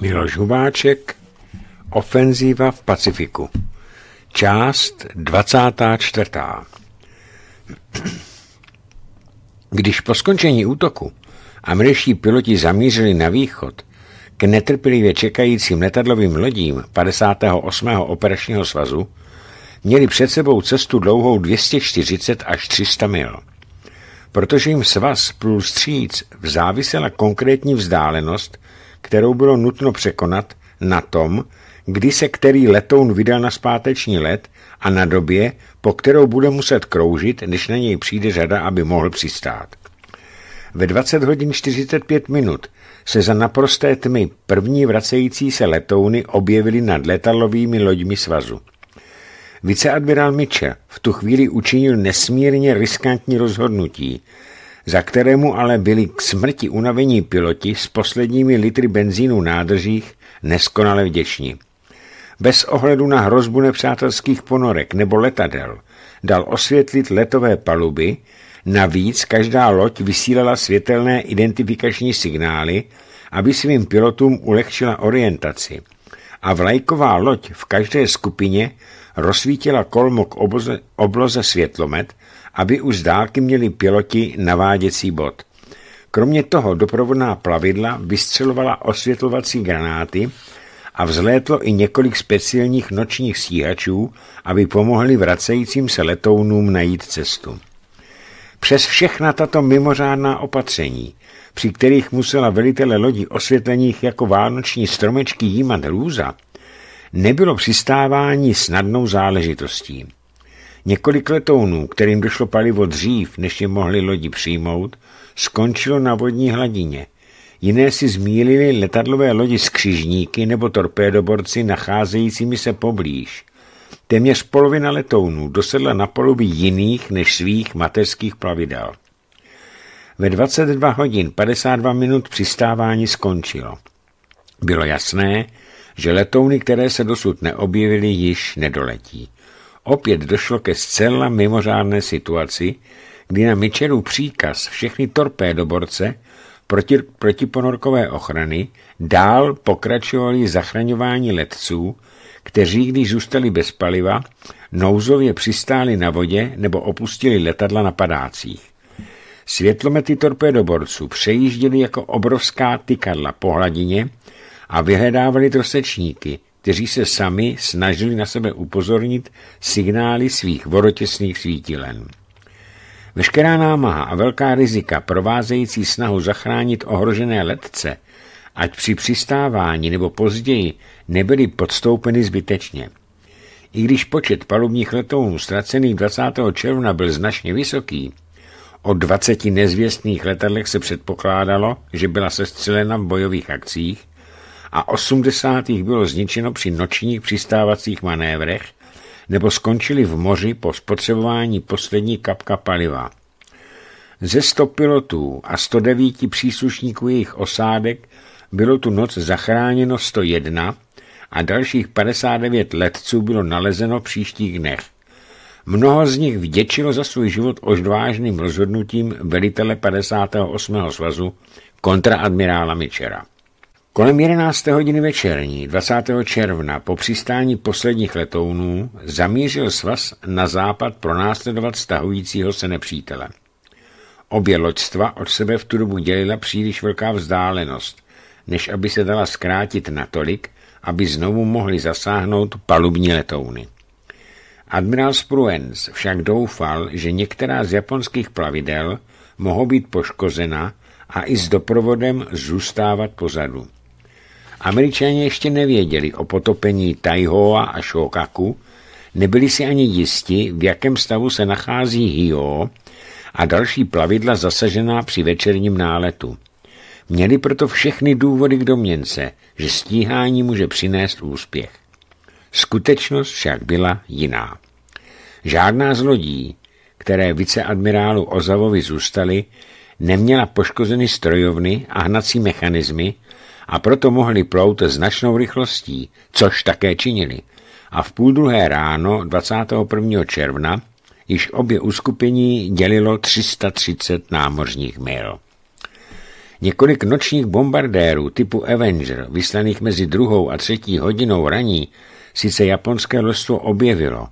Miloš Hubáček Ofenzíva v Pacifiku Část 24. Když po skončení útoku američtí piloti zamířili na východ k netrpělivě čekajícím letadlovým lodím 58. operačního svazu, měli před sebou cestu dlouhou 240 až 300 mil. Protože jim svaz plus stříc závisela konkrétní vzdálenost – kterou bylo nutno překonat na tom, kdy se který letoun vydal na zpáteční let a na době, po kterou bude muset kroužit, než na něj přijde řada, aby mohl přistát. Ve 20 hodin 45 minut se za naprosté tmy první vracející se letouny objevily nad letadlovými loďmi svazu. Viceadmirál Mitchell v tu chvíli učinil nesmírně riskantní rozhodnutí, za kterému ale byli k smrti unavení piloti s posledními litry benzínu nádržích neskonale vděční. Bez ohledu na hrozbu nepřátelských ponorek nebo letadel dal osvětlit letové paluby, navíc každá loď vysílala světelné identifikační signály, aby svým pilotům ulehčila orientaci. A vlajková loď v každé skupině rozsvítila kolmo k obloze světlomet, aby už z dálky měli piloti naváděcí bod. Kromě toho doprovodná plavidla vystřelovala osvětlovací granáty a vzlétlo i několik speciálních nočních stíhačů, aby pomohli vracejícím se letounům najít cestu. Přes všechna tato mimořádná opatření, při kterých musela velitele lodí osvětlených jako vánoční stromečky jímat růza, nebylo přistávání snadnou záležitostí. Několik letounů, kterým došlo palivo dřív, než je mohli lodi přijmout, skončilo na vodní hladině. Jiné si zmílili letadlové lodi s křižníky nebo torpédoborci nacházejícími se poblíž. Téměř polovina letounů dosedla na poluby jiných než svých mateřských plavidel. Ve 22 hodin 52 minut přistávání skončilo. Bylo jasné, že letouny, které se dosud neobjevily, již nedoletí opět došlo ke zcela mimořádné situaci, kdy na Mitchellův příkaz všechny torpédoborce proti, protiponorkové ochrany dál pokračovali zachraňování letců, kteří, když zůstali bez paliva, nouzově přistáli na vodě nebo opustili letadla napadácích. Světlomety torpédoborců přejížděly jako obrovská tykadla po hladině a vyhledávali trosečníky, kteří se sami snažili na sebe upozornit signály svých vorotěsných svítilen. Veškerá námaha a velká rizika provázející snahu zachránit ohrožené letce, ať při přistávání nebo později nebyly podstoupeny zbytečně. I když počet palubních letounů ztracených 20. června byl značně vysoký, o 20 nezvěstných letadlech se předpokládalo, že byla sestřelena v bojových akcích, a 80. bylo zničeno při nočních přistávacích manévrech nebo skončili v moři po spotřebování poslední kapka paliva. Ze 100 pilotů a 109 příslušníků jejich osádek bylo tu noc zachráněno 101 a dalších 59 letců bylo nalezeno v příštích dnech. Mnoho z nich vděčilo za svůj život odvážným rozhodnutím velitele 58. svazu kontraadmirála Michera. Kolem 11. hodiny večerní 20. června po přistání posledních letounů zamířil svaz na západ pronásledovat stahujícího se nepřítele. Obě loďstva od sebe v tu dobu dělila příliš velká vzdálenost, než aby se dala zkrátit natolik, aby znovu mohli zasáhnout palubní letouny. Admirál Spruens však doufal, že některá z japonských plavidel mohou být poškozena a i s doprovodem zůstávat pozadu. Američané ještě nevěděli o potopení Taihoa a Shokaku, nebyli si ani jisti, v jakém stavu se nachází Hio a další plavidla zasažená při večerním náletu. Měli proto všechny důvody k domněnce, že stíhání může přinést úspěch. Skutečnost však byla jiná. Žádná z lodí, které viceadmirálu Ozavovi zůstaly, neměla poškozeny strojovny a hnací mechanismy, a proto mohli plout značnou rychlostí, což také činili. A v půl druhé ráno 21. června již obě uskupení dělilo 330 námořních mil. Několik nočních bombardérů typu Avenger, vyslaných mezi druhou a třetí hodinou raní, sice japonské lostvo objevilo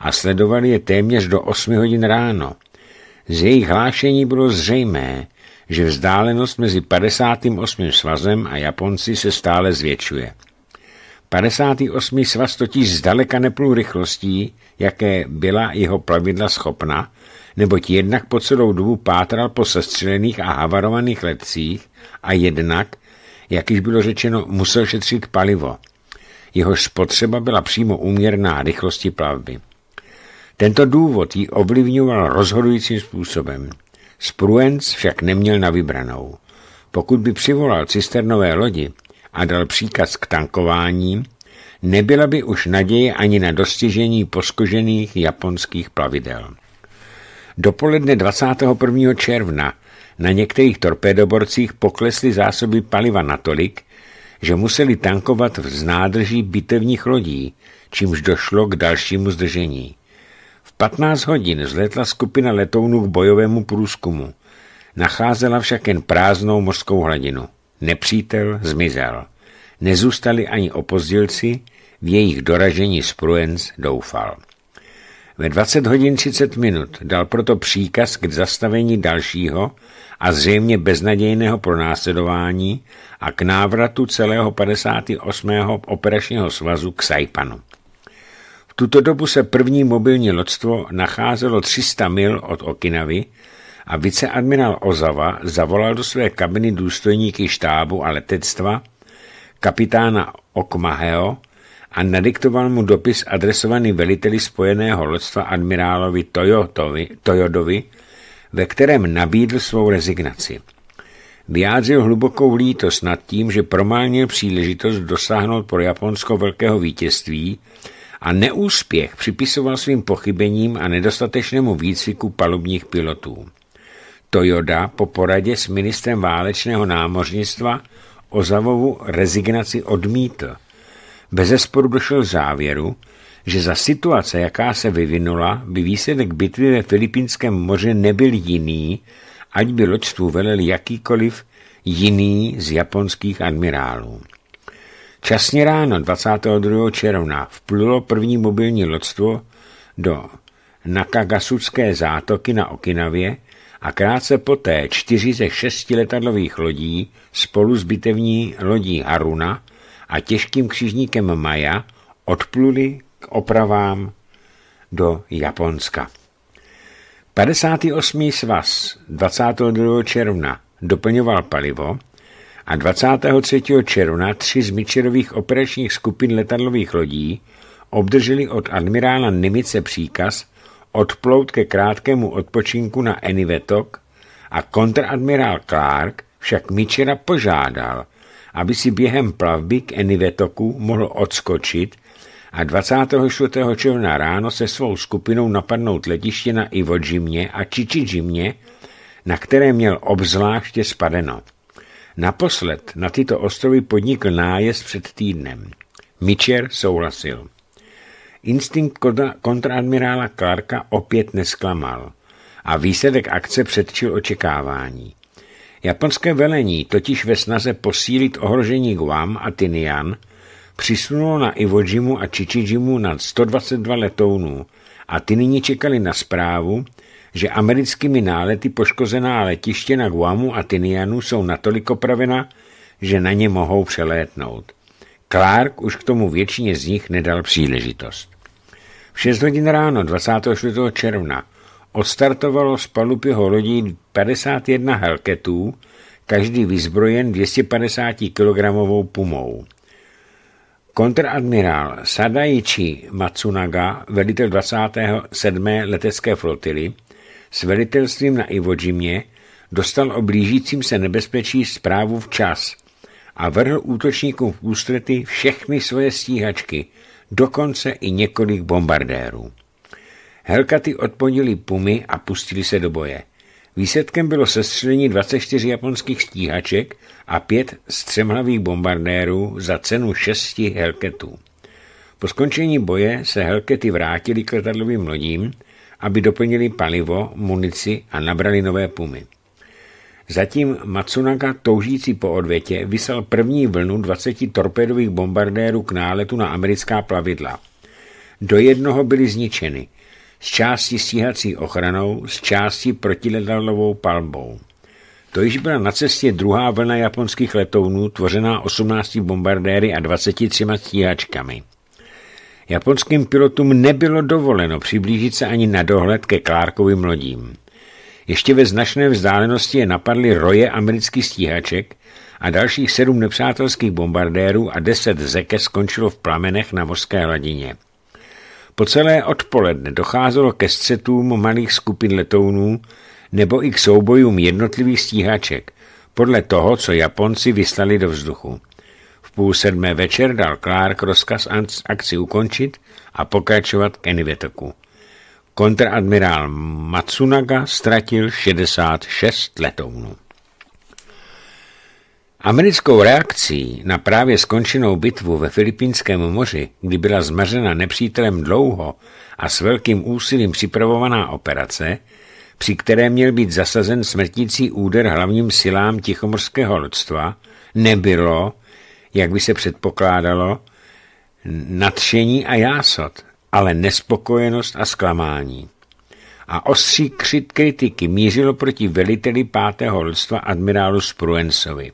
a sledovali je téměř do 8 hodin ráno. Z jejich hlášení bylo zřejmé, že vzdálenost mezi 58. svazem a Japonci se stále zvětšuje. 58. svaz totiž zdaleka neplul rychlostí, jaké byla jeho plavidla schopna, neboť jednak po celou dobu pátral po sestřelených a havarovaných letcích a jednak, jak již bylo řečeno, musel šetřit palivo. Jeho spotřeba byla přímo úměrná rychlosti plavby. Tento důvod ji ovlivňoval rozhodujícím způsobem – Spruenc však neměl na vybranou. Pokud by přivolal cisternové lodi a dal příkaz k tankování, nebyla by už naděje ani na dostižení poskožených japonských plavidel. Dopoledne 21. června na některých torpédoborcích poklesly zásoby paliva natolik, že museli tankovat v nádrží bitevních lodí, čímž došlo k dalšímu zdržení. 15 hodin zletla skupina letounů k bojovému průzkumu. Nacházela však jen prázdnou mořskou hladinu. Nepřítel zmizel. Nezůstali ani opozdilci, v jejich doražení z Pruens doufal. Ve 20 hodin 30 minut dal proto příkaz k zastavení dalšího a zřejmě beznadějného pronásledování a k návratu celého 58. operačního svazu k Saipanu. V tuto dobu se první mobilní lodstvo nacházelo 300 mil od Okinavy a viceadmirál Ozava zavolal do své kabiny důstojníky štábu a letectva kapitána Okmaheo a nadiktoval mu dopis adresovaný veliteli spojeného lodstva admirálovi Toyotovi, Toyodovi, ve kterém nabídl svou rezignaci. Vyjádřil hlubokou lítost nad tím, že prománil příležitost dosáhnout pro Japonsko velkého vítězství, a neúspěch připisoval svým pochybením a nedostatečnému výcviku palubních pilotů. Toyoda po poradě s ministrem válečného námořnictva o zavovu rezignaci odmítl. Bezesporu došel k závěru, že za situace, jaká se vyvinula, by výsledek bitvy ve Filipínském moři nebyl jiný, ať by loďstvu velel jakýkoliv jiný z japonských admirálů. Časně ráno 22. června vplulo první mobilní lodstvo do Nakagasutské zátoky na Okinavě a krátce poté čtyři ze šesti letadlových lodí spolu s bitevní lodí Haruna a těžkým křižníkem Maja odpluli k opravám do Japonska. 58. svaz 22. června doplňoval palivo, a 23. června tři z Mičerových operačních skupin letadlových lodí obdrželi od admirála Nimice příkaz odplout ke krátkému odpočinku na Enivetok a kontradmirál Clark však Mičera požádal, aby si během plavby k Enivetoku mohl odskočit a 26. června ráno se svou skupinou napadnout letiště na Ivojimě a Čičijimě, na které měl obzvláště spadeno. Naposled na tyto ostrovy podnikl nájezd před týdnem. Mitcher souhlasil. Instinkt kontraadmirála Clarka opět nesklamal a výsledek akce předčil očekávání. Japonské velení totiž ve snaze posílit ohrožení Guam a Tinian přisunulo na Iwo Jimu a Chichijimu nad 122 letounů a ty nyní čekali na zprávu, že americkými nálety poškozená letiště na Guamu a Tinianu jsou natolik opravena, že na ně mohou přelétnout. Clark už k tomu většině z nich nedal příležitost. V 6 hodin ráno 24. června odstartovalo z palupyho lodí 51 helketů, každý vyzbrojen 250 kg pumou. Kontradmirál Sadaichi Matsunaga, velitel 27. letecké flotily, s velitelstvím na Ivojimě dostal o blížícím se nebezpečí zprávu včas a vrhl útočníkům v ústrety všechny svoje stíhačky, dokonce i několik bombardérů. Helkaty odponili pumy a pustili se do boje. Výsledkem bylo sestřelení 24 japonských stíhaček a pět střemhlavých bombardérů za cenu šesti Helketů. Po skončení boje se Helkety vrátili k letadlovým lodím, aby doplnili palivo, munici a nabrali nové pumy. Zatím Matsunaga toužící po odvětě vysel první vlnu 20 torpédových bombardérů k náletu na americká plavidla. Do jednoho byly zničeny, z části stíhací ochranou, z části protiletadlovou palbou. To již byla na cestě druhá vlna japonských letounů, tvořená 18 bombardéry a 23 stíhačkami. Japonským pilotům nebylo dovoleno přiblížit se ani na dohled ke Clarkovým lodím. Ještě ve značné vzdálenosti je napadly roje amerických stíhaček a dalších sedm nepřátelských bombardérů a deset zeke skončilo v plamenech na mořské hladině. Po celé odpoledne docházelo ke střetům malých skupin letounů nebo i k soubojům jednotlivých stíhaček, podle toho, co Japonci vyslali do vzduchu půl sedmé večer dal Clark rozkaz akci ukončit a pokračovat k Enivetoku. Kontradmirál Matsunaga ztratil 66 letounů. Americkou reakcí na právě skončenou bitvu ve Filipínském moři, kdy byla zmařena nepřítelem dlouho a s velkým úsilím připravovaná operace, při které měl být zasazen smrtící úder hlavním silám tichomorského lodstva, nebylo, jak by se předpokládalo, nadšení a jásot, ale nespokojenost a zklamání. A ostří křit kritiky mířilo proti veliteli pátého lidstva admirálu Spruensovi.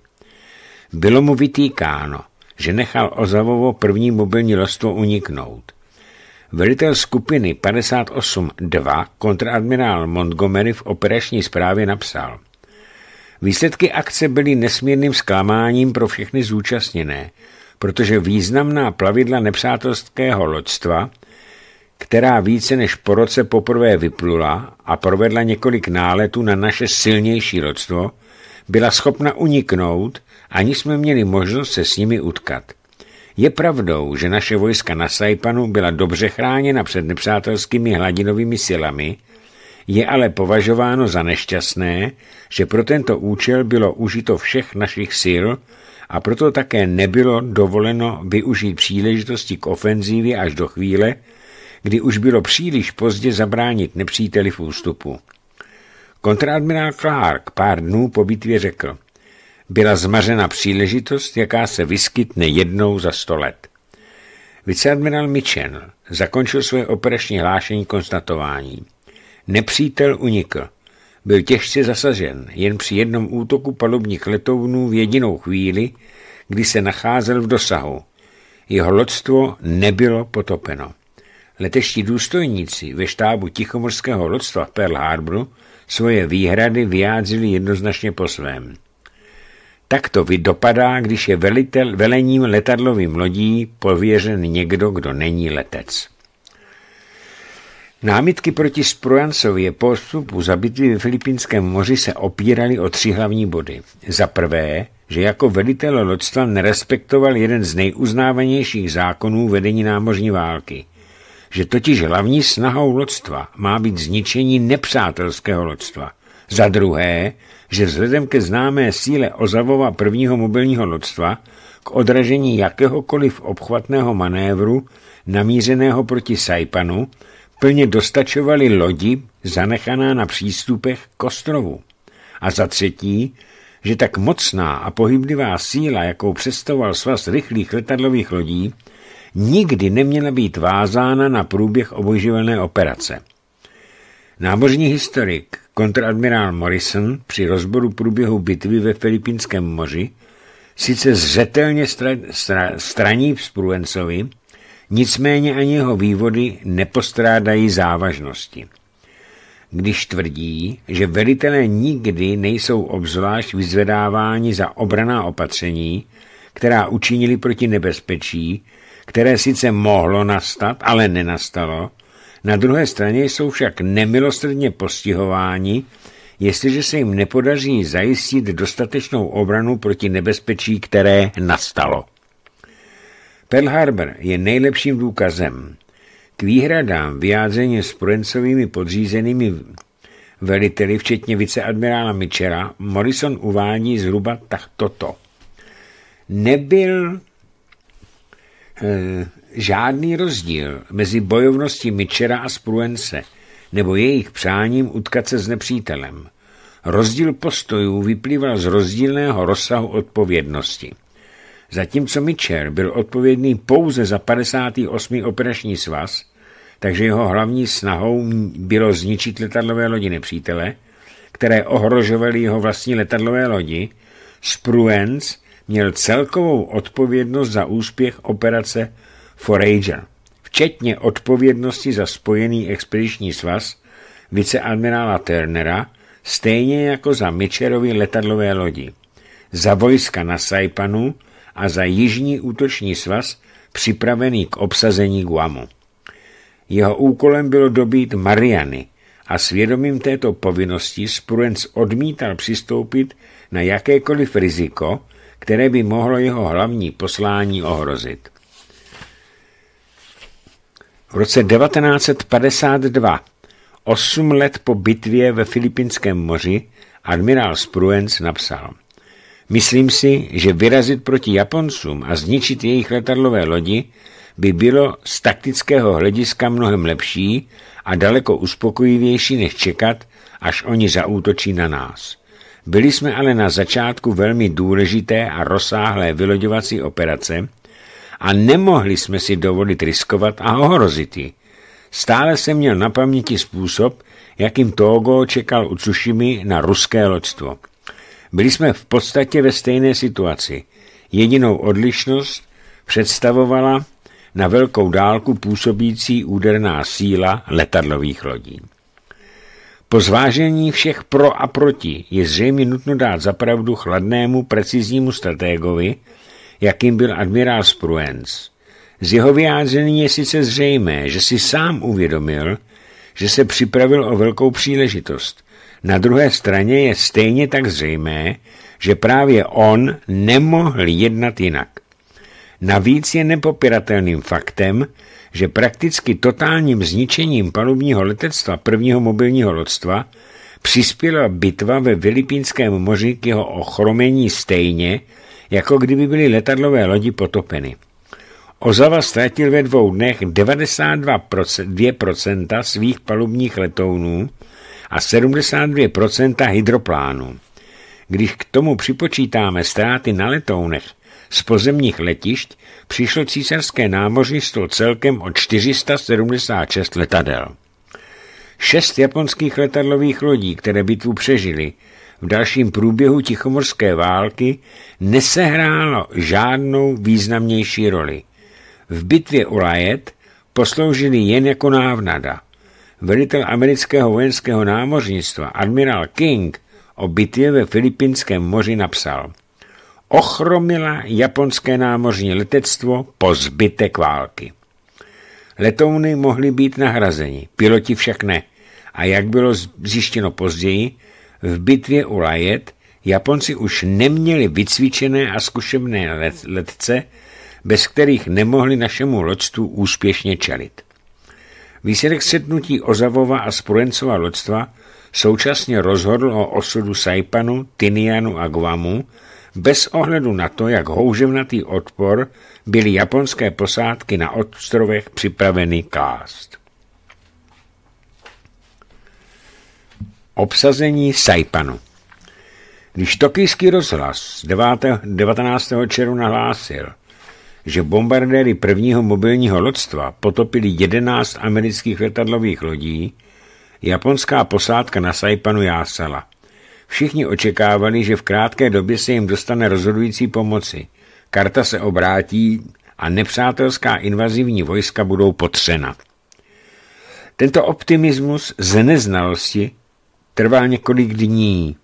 Bylo mu vytýkáno, že nechal Ozavovo první mobilní lostvo uniknout. Velitel skupiny 58.2 kontradmirál Montgomery v operační zprávě napsal – Výsledky akce byly nesmírným zklamáním pro všechny zúčastněné, protože významná plavidla nepřátelského loďstva, která více než po roce poprvé vyplula a provedla několik náletů na naše silnější loďstvo, byla schopna uniknout, ani jsme měli možnost se s nimi utkat. Je pravdou, že naše vojska na Saipanu byla dobře chráněna před nepřátelskými hladinovými silami je ale považováno za nešťastné, že pro tento účel bylo užito všech našich sil a proto také nebylo dovoleno využít příležitosti k ofenzívě až do chvíle, kdy už bylo příliš pozdě zabránit nepříteli v ústupu. Kontraadmirál Clark pár dnů po bitvě řekl, byla zmařena příležitost, jaká se vyskytne jednou za sto let. Viceadmirál Mitchell zakončil své operační hlášení konstatováním. Nepřítel unikl. Byl těžce zasažen, jen při jednom útoku palubních letounů v jedinou chvíli, kdy se nacházel v dosahu. Jeho lodstvo nebylo potopeno. Leteští důstojníci ve štábu Tichomorského lodstva v Pearl Harboru svoje výhrady vyjádřili jednoznačně po svém. Tak to vydopadá, když je velitel, velením letadlovým lodí pověřen někdo, kdo není letec. Námitky proti Sprojancově postupu za bitvy ve Filipínském moři se opíraly o tři hlavní body. Za prvé, že jako velitel loďstva nerespektoval jeden z nejuznávanějších zákonů vedení námořní války. Že totiž hlavní snahou loďstva má být zničení nepřátelského loďstva. Za druhé, že vzhledem ke známé síle Ozavova prvního mobilního loďstva k odražení jakéhokoliv obchvatného manévru namířeného proti Saipanu plně dostačovaly lodi zanechaná na přístupech k ostrovu. A za třetí, že tak mocná a pohyblivá síla, jakou představoval svaz rychlých letadlových lodí, nikdy neměla být vázána na průběh obojživelné operace. Námořní historik kontradmirál Morrison při rozboru průběhu bitvy ve Filipínském moři sice zřetelně stra, stra, straní Spruencovi, Nicméně ani jeho vývody nepostrádají závažnosti. Když tvrdí, že velitelé nikdy nejsou obzvlášť vyzvedáváni za obraná opatření, která učinili proti nebezpečí, které sice mohlo nastat, ale nenastalo, na druhé straně jsou však nemilosrdně postihováni, jestliže se jim nepodaří zajistit dostatečnou obranu proti nebezpečí, které nastalo. Pearl Harbor je nejlepším důkazem. K výhradám vyjádřeně s projencovými podřízenými veliteli, včetně viceadmirála Mitchera, Morrison uvádí zhruba tak toto. Nebyl e, žádný rozdíl mezi bojovností Mitchera a Spruence nebo jejich přáním utkat se s nepřítelem. Rozdíl postojů vyplýval z rozdílného rozsahu odpovědnosti. Zatímco Mitchell byl odpovědný pouze za 58. operační svaz, takže jeho hlavní snahou bylo zničit letadlové lodi nepřítele, které ohrožovaly jeho vlastní letadlové lodi, Spruance měl celkovou odpovědnost za úspěch operace Forager, včetně odpovědnosti za spojený expediční svaz viceadmirála Turnera, stejně jako za Mitchellovi letadlové lodi. Za vojska na Saipanu a za jižní útoční svaz připravený k obsazení Guamu. Jeho úkolem bylo dobít Mariany a svědomím této povinnosti Spruens odmítal přistoupit na jakékoliv riziko, které by mohlo jeho hlavní poslání ohrozit. V roce 1952, osm let po bitvě ve Filipinském moři, admirál Spruens napsal – Myslím si, že vyrazit proti Japoncům a zničit jejich letadlové lodi by bylo z taktického hlediska mnohem lepší a daleko uspokojivější, než čekat, až oni zaútočí na nás. Byli jsme ale na začátku velmi důležité a rozsáhlé vyloďovací operace a nemohli jsme si dovolit riskovat a ohrozit ji. Stále jsem měl na paměti způsob, jakým Togo čekal u Tsushima na ruské loďstvo. Byli jsme v podstatě ve stejné situaci. Jedinou odlišnost představovala na velkou dálku působící úderná síla letadlových lodí. Po zvážení všech pro a proti je zřejmě nutno dát zapravdu chladnému, preciznímu strategovi, jakým byl admirál Spruens. Z jeho vyjádření je sice zřejmé, že si sám uvědomil, že se připravil o velkou příležitost, na druhé straně je stejně tak zřejmé, že právě on nemohl jednat jinak. Navíc je nepopiratelným faktem, že prakticky totálním zničením palubního letectva prvního mobilního lodstva přispěla bitva ve Filipínském moři k jeho ochromení stejně, jako kdyby byly letadlové lodi potopeny. Ozava ztratil ve dvou dnech 92% svých palubních letounů a 72% hydroplánů. Když k tomu připočítáme ztráty na letounech z pozemních letišť, přišlo císařské námořnictvo celkem o 476 letadel. Šest japonských letadlových lodí, které bitvu přežili, v dalším průběhu Tichomorské války nesehrálo žádnou významnější roli. V bitvě u Lajet posloužili jen jako návnada – velitel amerického vojenského námořnictva admirál King o bitvě ve Filipínském moři napsal Ochromila japonské námořní letectvo po zbytek války. Letouny mohly být nahrazeni, piloti však ne. A jak bylo zjištěno později, v bitvě u Lajet Japonci už neměli vycvičené a zkušené letce, bez kterých nemohli našemu loďstvu úspěšně čelit. Výsledek setnutí Ozavova a Spruencova lodstva současně rozhodl o osudu Saipanu, Tinianu a Guamu bez ohledu na to, jak houževnatý odpor byly japonské posádky na ostrovech připraveny klást. Obsazení Saipanu Když tokijský rozhlas 9. 19. června hlásil, že bombardéry prvního mobilního lodstva potopili 11 amerických letadlových lodí, japonská posádka na Saipanu jásala. Všichni očekávali, že v krátké době se jim dostane rozhodující pomoci. Karta se obrátí a nepřátelská invazivní vojska budou potřena. Tento optimismus ze neznalosti trval několik dní.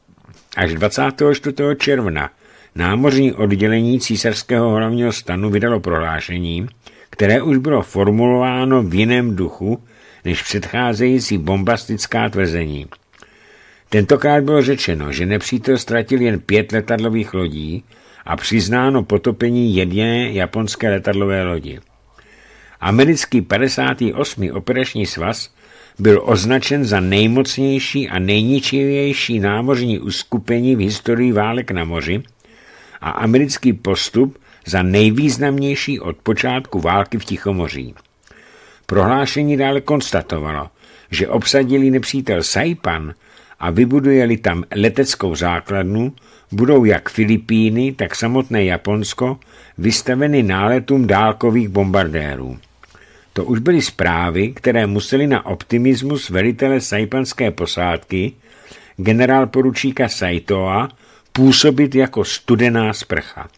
Až 24. června Námořní oddělení císařského hlavního stanu vydalo prohlášení, které už bylo formulováno v jiném duchu než předcházející bombastická tvrzení. Tentokrát bylo řečeno, že nepřítel ztratil jen pět letadlových lodí a přiznáno potopení jedné japonské letadlové lodi. Americký 58. operační svaz byl označen za nejmocnější a nejničivější námořní uskupení v historii válek na moři – a americký postup za nejvýznamnější od počátku války v Tichomoří. Prohlášení dále konstatovalo, že obsadili nepřítel Saipan a vybudujeli tam leteckou základnu, budou jak Filipíny, tak samotné Japonsko vystaveny náletům dálkových bombardérů. To už byly zprávy, které museli na optimismus velitele saipanské posádky, generál poručíka Saitoa působit jako studená sprcha.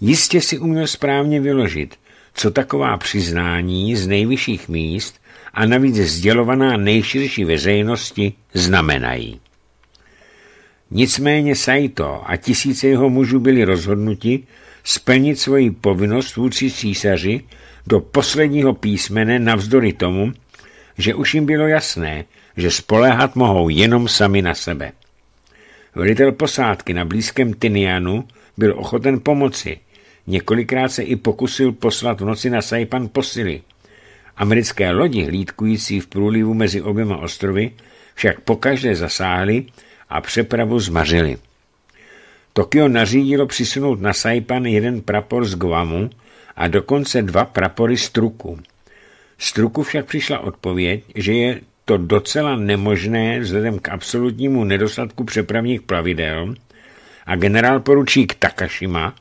Jistě si uměl správně vyložit, co taková přiznání z nejvyšších míst a navíc sdělovaná nejširší veřejnosti znamenají. Nicméně Saito a tisíce jeho mužů byli rozhodnuti splnit svoji povinnost vůči císaři do posledního písmene navzdory tomu, že už jim bylo jasné, že spoléhat mohou jenom sami na sebe. Velitel posádky na blízkém Tinianu byl ochoten pomoci. Několikrát se i pokusil poslat v noci na Saipan posily. Americké lodi hlídkující v průlivu mezi oběma ostrovy však pokaždé zasáhly a přepravu zmařili. Tokio nařídilo přisunout na Saipan jeden prapor z Guamu a dokonce dva prapory z Truku. Z Truku však přišla odpověď, že je to docela nemožné vzhledem k absolutnímu nedostatku přepravních plavidel a generál poručík Takashima,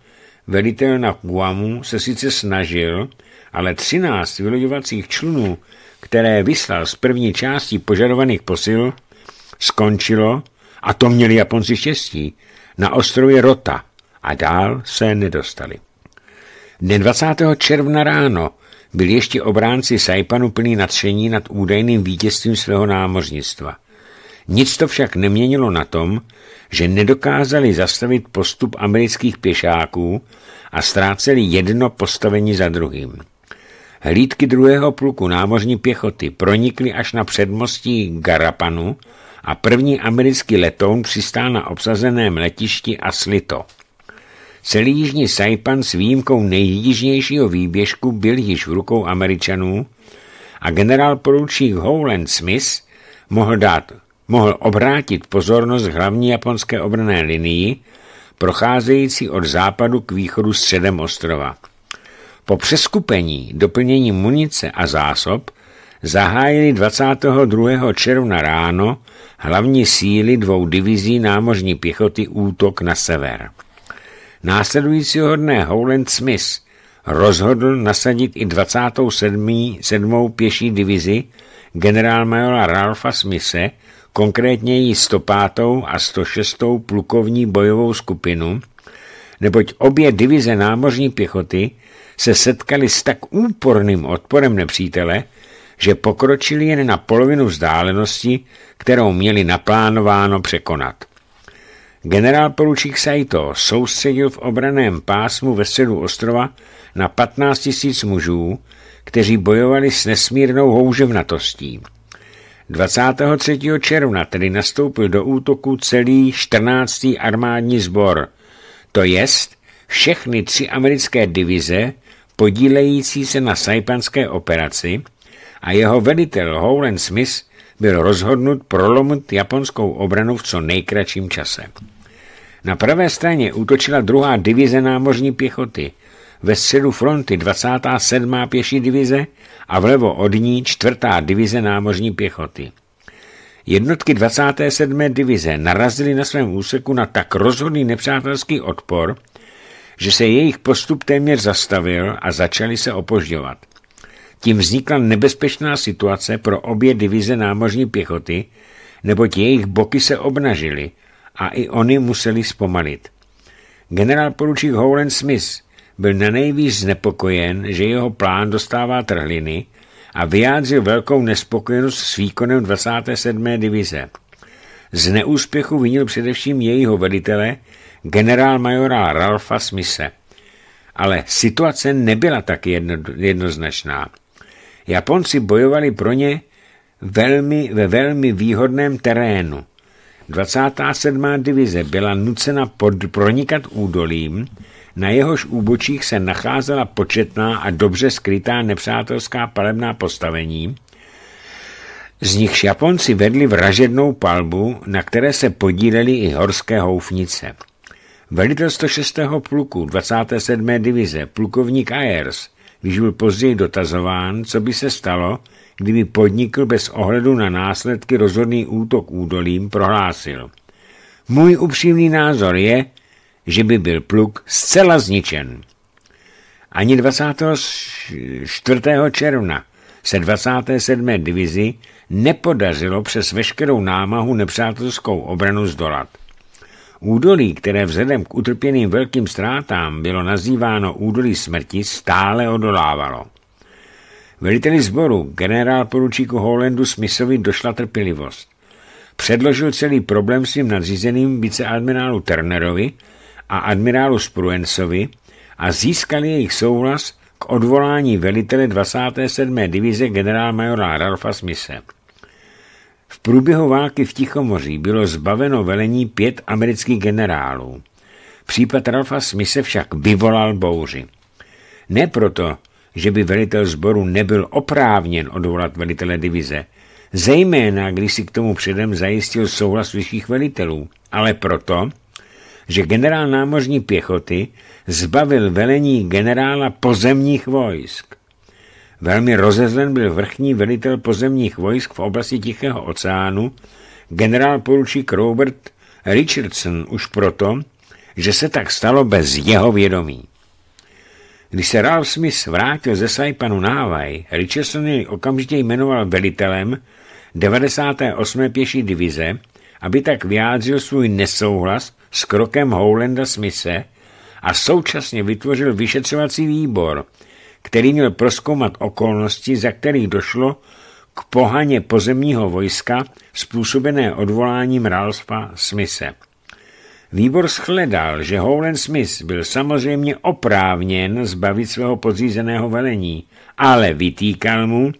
velitel na Guamu, se sice snažil, ale 13 vyloďovacích člunů, které vyslal z první části požadovaných posil, skončilo, a to měli Japonci štěstí, na ostrově Rota a dál se nedostali. Dne 20. června ráno byli ještě obránci Saipanu plní nadšení nad údajným vítězstvím svého námořnictva. Nic to však neměnilo na tom, že nedokázali zastavit postup amerických pěšáků a ztráceli jedno postavení za druhým. Hlídky druhého pluku námořní pěchoty pronikly až na předmostí Garapanu a první americký letoun přistál na obsazeném letišti Aslito. Celý jižní Saipan s výjimkou nejjižnějšího výběžku byl již v rukou Američanů a generál poručík Howland Smith mohl dát mohl obrátit pozornost hlavní japonské obrané linii, procházející od západu k východu středem ostrova. Po přeskupení, doplnění munice a zásob zahájili 22. června ráno hlavní síly dvou divizí námořní pěchoty útok na sever. Následujícího dne Howland Smith rozhodl nasadit i 27. 7. pěší divizi generálmajora Ralfa Smise, konkrétně ji 105. a 106. plukovní bojovou skupinu, neboť obě divize námořní pěchoty se setkaly s tak úporným odporem nepřítele, že pokročili jen na polovinu vzdálenosti, kterou měli naplánováno překonat. Generál poručík Saito soustředil v obraném pásmu ve středu ostrova na 15 000 mužů, kteří bojovali s nesmírnou houževnatostí. 23. června tedy nastoupil do útoku celý 14. armádní sbor, to jest všechny tři americké divize podílející se na saipanské operaci a jeho velitel Howland Smith byl rozhodnut prolomit japonskou obranu v co nejkratším čase. Na pravé straně útočila druhá divize námořní pěchoty, ve středu fronty 27. pěší divize a vlevo od ní 4. divize námořní pěchoty. Jednotky 27. divize narazily na svém úseku na tak rozhodný nepřátelský odpor, že se jejich postup téměř zastavil a začali se opožďovat. Tím vznikla nebezpečná situace pro obě divize námořní pěchoty, neboť jejich boky se obnažily a i oni museli zpomalit. Generál poručík Howland Smith byl nejvíc znepokojen, že jeho plán dostává trhliny a vyjádřil velkou nespokojenost s výkonem 27. divize. Z neúspěchu vinil především jejího velitele, generál-majora Ralfa Smise. Ale situace nebyla tak jedno, jednoznačná. Japonci bojovali pro ně velmi, ve velmi výhodném terénu. 27. divize byla nucena pod, pronikat údolím, na jehož úbočích se nacházela početná a dobře skrytá nepřátelská palebná postavení, z nichž Japonci vedli vražednou palbu, na které se podíleli i horské houfnice. Velitel 106. pluku 27. divize, plukovník Ayers, když byl později dotazován, co by se stalo, kdyby podnikl bez ohledu na následky rozhodný útok údolím, prohlásil. Můj upřímný názor je, že by byl pluk zcela zničen. Ani 24. června se 27. divizi nepodařilo přes veškerou námahu nepřátelskou obranu zdolat. Údolí, které vzhledem k utrpěným velkým ztrátám bylo nazýváno údolí smrti, stále odolávalo. Veliteli sboru, generál poručíku Holendu Smithovi došla trpělivost. Předložil celý problém svým nadřízeným viceadmirálu Turnerovi a admirálu Spruensovi a získal jejich souhlas k odvolání velitele 27. divize generálmajora Ralfa Smise. V průběhu války v Tichomoří bylo zbaveno velení pět amerických generálů. Případ Ralfa Smise však vyvolal bouři. Ne proto, že by velitel sboru nebyl oprávněn odvolat velitele divize, zejména když si k tomu předem zajistil souhlas vyšších velitelů, ale proto, že generál námořní pěchoty zbavil velení generála pozemních vojsk. Velmi rozezlen byl vrchní velitel pozemních vojsk v oblasti Tichého oceánu, generál poručík Robert Richardson už proto, že se tak stalo bez jeho vědomí. Když se Ralph Smith vrátil ze Saipanu na Havaj, Richardson jej okamžitě jmenoval velitelem 98. pěší divize, aby tak vyjádřil svůj nesouhlas s krokem Howlanda Smise a současně vytvořil vyšetřovací výbor, který měl proskoumat okolnosti, za kterých došlo k pohaně pozemního vojska způsobené odvoláním Ralfa Smise. Výbor shledal, že Howland Smith byl samozřejmě oprávněn zbavit svého podřízeného velení, ale vytýkal mu,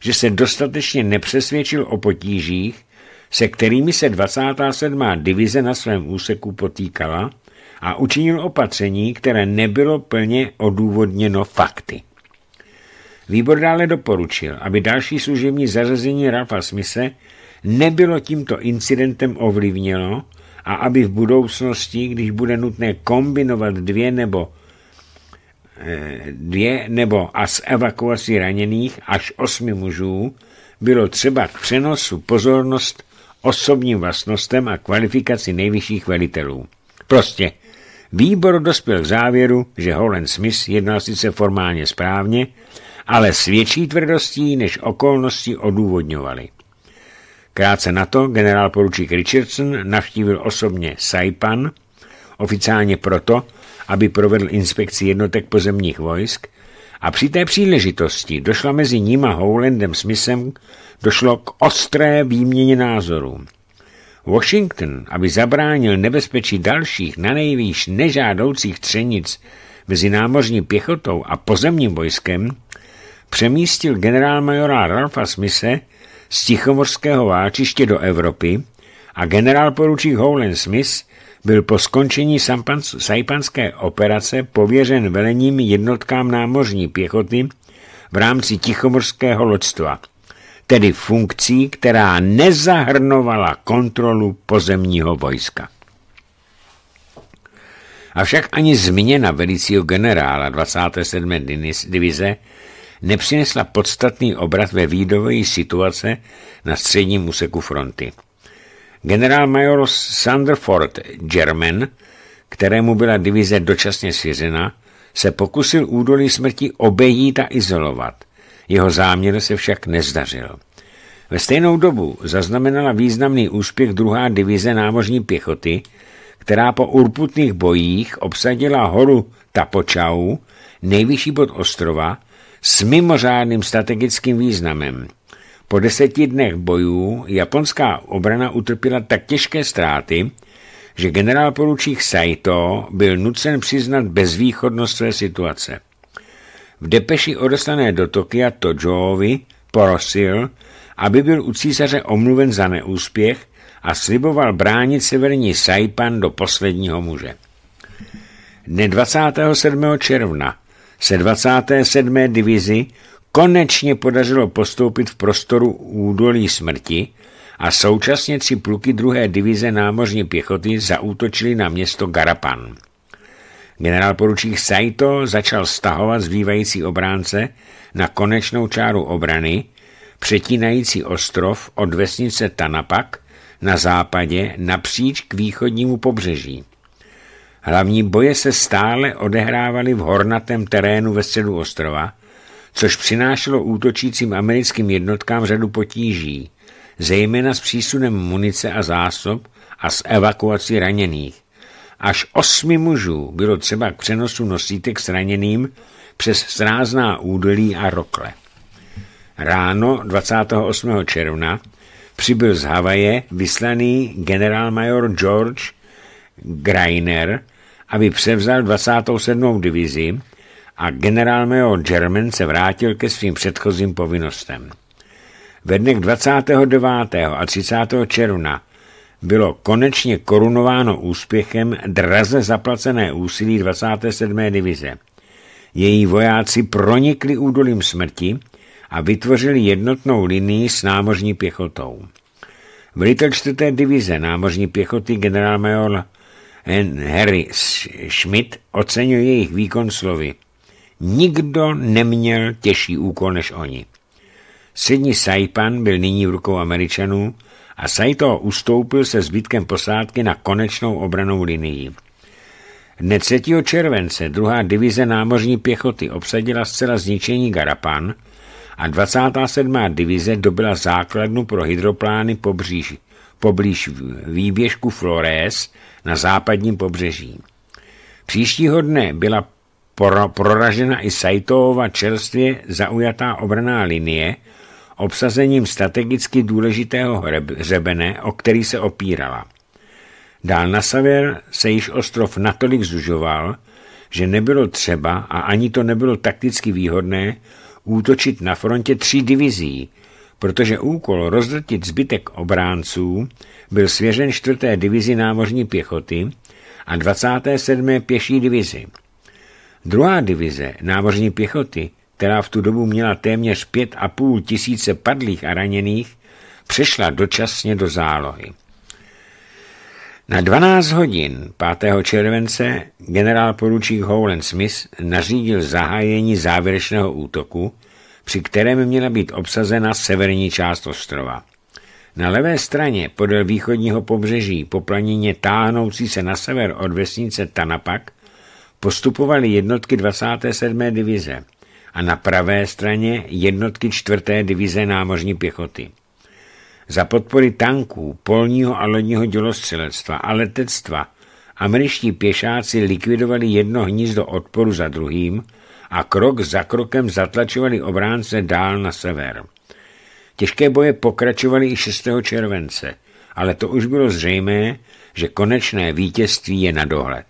že se dostatečně nepřesvědčil o potížích, se kterými se 27. divize na svém úseku potýkala a učinil opatření, které nebylo plně odůvodněno fakty. Výbor dále doporučil, aby další služební zařazení Rafa Smise nebylo tímto incidentem ovlivněno a aby v budoucnosti, když bude nutné kombinovat dvě nebo eh, dvě nebo a s evakuací raněných až osmi mužů, bylo třeba k přenosu pozornost osobním vlastnostem a kvalifikaci nejvyšších velitelů. Prostě výbor dospěl k závěru, že Holland Smith jednal sice formálně správně, ale s větší tvrdostí, než okolnosti odůvodňovaly. Krátce na to generál poručík Richardson navštívil osobně Saipan, oficiálně proto, aby provedl inspekci jednotek pozemních vojsk a při té příležitosti došlo mezi ním a Howlandem Smithem došlo k ostré výměně názorů. Washington, aby zabránil nebezpečí dalších na nejvýš nežádoucích třenic mezi námořní pěchotou a pozemním vojskem, přemístil generálmajora Ralfa Smise z tichomorského válčiště do Evropy a generálporučík Howland Smith byl po skončení sajpanské operace pověřen velením jednotkám námořní pěchoty v rámci Tichomorského loďstva, tedy funkcí, která nezahrnovala kontrolu pozemního vojska. Avšak ani změna velicího generála 27. divize nepřinesla podstatný obrat ve výdovojí situace na středním úseku fronty. major Sanderford German, kterému byla divize dočasně svěřena, se pokusil údolí smrti obejít a izolovat. Jeho záměr se však nezdařil. Ve stejnou dobu zaznamenala významný úspěch druhá divize námořní pěchoty, která po urputných bojích obsadila horu Tapočau, nejvyšší bod ostrova, s mimořádným strategickým významem. Po deseti dnech bojů japonská obrana utrpěla tak těžké ztráty, že generál poručík Saito byl nucen přiznat bezvýchodnost své situace. V depeši odeslané do Tokia tojovi porosil, aby byl u císaře omluven za neúspěch a sliboval bránit severní Saipan do posledního muže. Dne 27. června se 27. divizi konečně podařilo postoupit v prostoru údolí smrti a současně tři pluky druhé divize námořní pěchoty zaútočili na město Garapan. Generál poručík Saito začal stahovat zbývající obránce na konečnou čáru obrany, přetínající ostrov od vesnice Tanapak na západě napříč k východnímu pobřeží. Hlavní boje se stále odehrávaly v hornatém terénu ve středu ostrova, což přinášelo útočícím americkým jednotkám řadu potíží, zejména s přísunem munice a zásob a s evakuací raněných. Až osmi mužů bylo třeba k přenosu nosítek s raněným přes srázná údolí a rokle. Ráno 28. června přibyl z Havaje vyslaný generálmajor George Greiner aby převzal 27. divizi a generál German se vrátil ke svým předchozím povinnostem. Ve dnech 29. a 30. června bylo konečně korunováno úspěchem draze zaplacené úsilí 27. divize. Její vojáci pronikli údolím smrti a vytvořili jednotnou linii s námořní pěchotou. Velitel 4. divize námořní pěchoty generálmajor Henry Schmidt oceňuje jejich výkon slovy. Nikdo neměl těžší úkol než oni. Sydney Saipan byl nyní v rukou Američanů a Saito ustoupil se zbytkem posádky na konečnou obranou linii. Dne 3. července druhá divize námořní pěchoty obsadila zcela zničení Garapan a 27. divize dobila základnu pro hydroplány pobříží poblíž výběžku Flores na západním pobřeží. Příštího dne byla proražena i Saitoova čerstvě zaujatá obraná linie obsazením strategicky důležitého hřebene, o který se opírala. Dál na sever se již ostrov natolik zužoval, že nebylo třeba a ani to nebylo takticky výhodné útočit na frontě tří divizí, protože úkol rozdrtit zbytek obránců byl svěřen 4. divizi námořní pěchoty a 27. pěší divizi. Druhá divize námořní pěchoty, která v tu dobu měla téměř 5,5 tisíce padlých a raněných, přešla dočasně do zálohy. Na 12 hodin 5. července generál poručík Howland Smith nařídil zahájení závěrečného útoku, při kterém měla být obsazena severní část ostrova. Na levé straně podél východního pobřeží po planině táhnoucí se na sever od vesnice Tanapak postupovaly jednotky 27. divize a na pravé straně jednotky 4. divize námořní pěchoty. Za podpory tanků, polního a lodního dělostřelectva a letectva američtí pěšáci likvidovali jedno hnízdo odporu za druhým a krok za krokem zatlačovali obránce dál na sever. Těžké boje pokračovaly i 6. července, ale to už bylo zřejmé, že konečné vítězství je na dohled.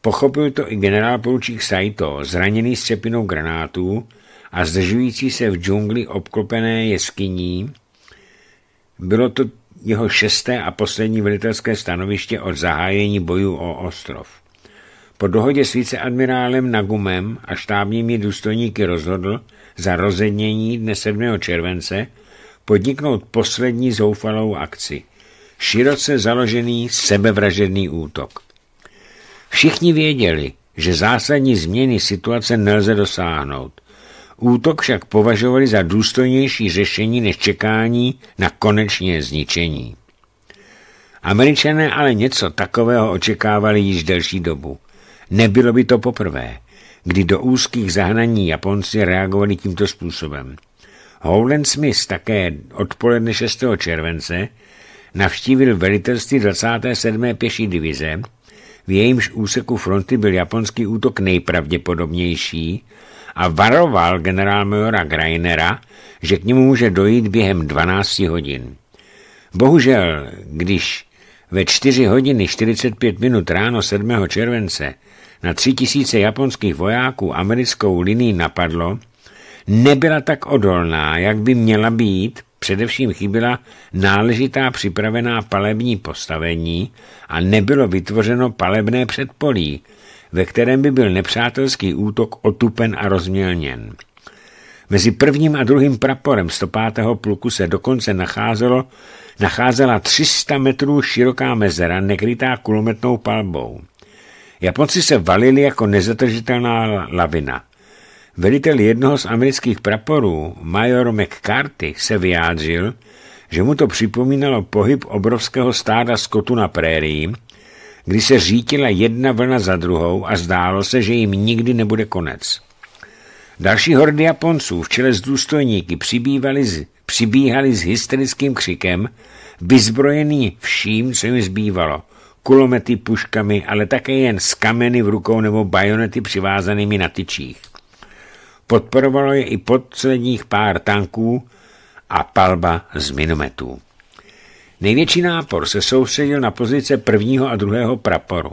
Pochopil to i generál poručík Saito, zraněný střepinou granátů a zdržující se v džungli obklopené jeskyní. Bylo to jeho šesté a poslední velitelské stanoviště od zahájení bojů o ostrov. Po dohodě s viceadmirálem Nagumem a štábními důstojníky rozhodl za rozednění dne 7. července podniknout poslední zoufalou akci. Široce založený sebevražedný útok. Všichni věděli, že zásadní změny situace nelze dosáhnout. Útok však považovali za důstojnější řešení než čekání na konečné zničení. Američané ale něco takového očekávali již delší dobu – Nebylo by to poprvé, kdy do úzkých zahnaní Japonci reagovali tímto způsobem. Howland Smith také odpoledne 6. července navštívil velitelství 27. pěší divize, v jejímž úseku fronty byl japonský útok nejpravděpodobnější a varoval generálmajora Greinera, že k němu může dojít během 12 hodin. Bohužel, když ve 4 hodiny 45 minut ráno 7. července na tři tisíce japonských vojáků americkou linii napadlo, nebyla tak odolná, jak by měla být, především chyběla náležitá připravená palební postavení a nebylo vytvořeno palebné předpolí, ve kterém by byl nepřátelský útok otupen a rozmělněn. Mezi prvním a druhým praporem 105. pluku se dokonce nacházelo, nacházela 300 metrů široká mezera nekrytá kulometnou palbou. Japonci se valili jako nezatržitelná lavina. Velitel jednoho z amerických praporů, major McCarthy, se vyjádřil, že mu to připomínalo pohyb obrovského stáda skotu na prérii, kdy se řítila jedna vlna za druhou a zdálo se, že jim nikdy nebude konec. Další hordy Japonců v čele z důstojníky přibývali přibíhali s hysterickým křikem, vyzbrojený vším, co jim zbývalo – kulomety puškami, ale také jen s kameny v rukou nebo bajonety přivázanými na tyčích. Podporovalo je i posledních pár tanků a palba z minometů. Největší nápor se soustředil na pozice prvního a druhého praporu.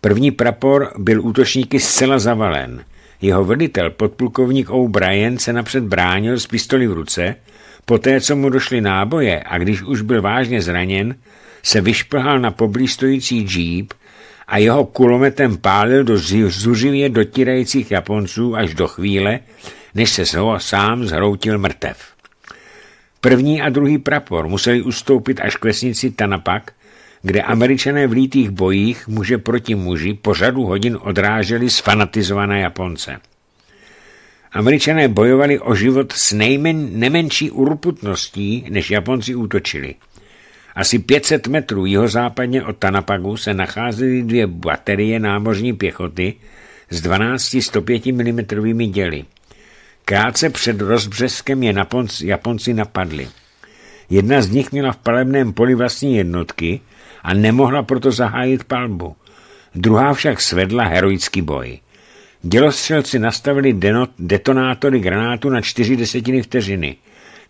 První prapor byl útočníky zcela zavalen. Jeho velitel, podplukovník O'Brien, se napřed bránil s pistoli v ruce, poté co mu došly náboje a když už byl vážně zraněn, se vyšplhal na poblíž stojící džíp a jeho kulometem pálil do zuřivě dotírajících Japonců až do chvíle, než se sám zhroutil mrtev. První a druhý prapor museli ustoupit až k vesnici Tanapak, kde američané v lítých bojích muže proti muži po řadu hodin odráželi sfanatizované Japonce. Američané bojovali o život s nejmen, nemenší urputností, než Japonci útočili – asi 500 metrů jihozápadně od Tanapagu se nacházely dvě baterie námořní pěchoty s 12 105 mm děly. Krátce před rozbřeskem je Naponci, Japonci napadli. Jedna z nich měla v palebném poli vlastní jednotky a nemohla proto zahájit palbu. Druhá však svedla heroický boj. Dělostřelci nastavili denout, detonátory granátu na čtyři desetiny vteřiny –